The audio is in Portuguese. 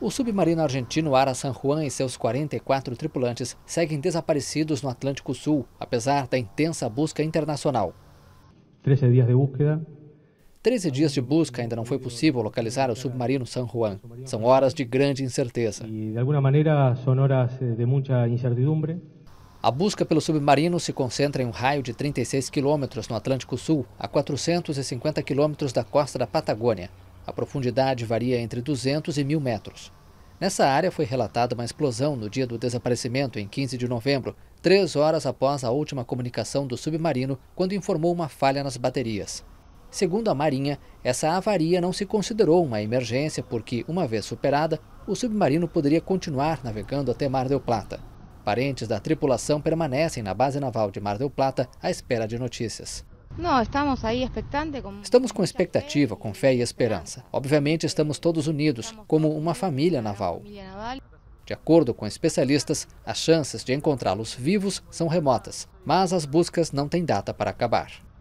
O submarino argentino Ara San Juan e seus 44 tripulantes seguem desaparecidos no Atlântico Sul, apesar da intensa busca internacional. 13 dias de busca. 13 dias de busca ainda não foi possível localizar o submarino San Juan. São horas de grande incerteza. E de alguma maneira são horas eh, de muita incertidumbre. A busca pelo submarino se concentra em um raio de 36 quilômetros no Atlântico Sul, a 450 quilômetros da costa da Patagônia. A profundidade varia entre 200 e 1.000 metros. Nessa área foi relatada uma explosão no dia do desaparecimento, em 15 de novembro, três horas após a última comunicação do submarino, quando informou uma falha nas baterias. Segundo a Marinha, essa avaria não se considerou uma emergência porque, uma vez superada, o submarino poderia continuar navegando até Mar del Plata. Parentes da tripulação permanecem na base naval de Mar del Plata à espera de notícias. Estamos com expectativa, com fé e esperança. Obviamente, estamos todos unidos, como uma família naval. De acordo com especialistas, as chances de encontrá-los vivos são remotas, mas as buscas não têm data para acabar.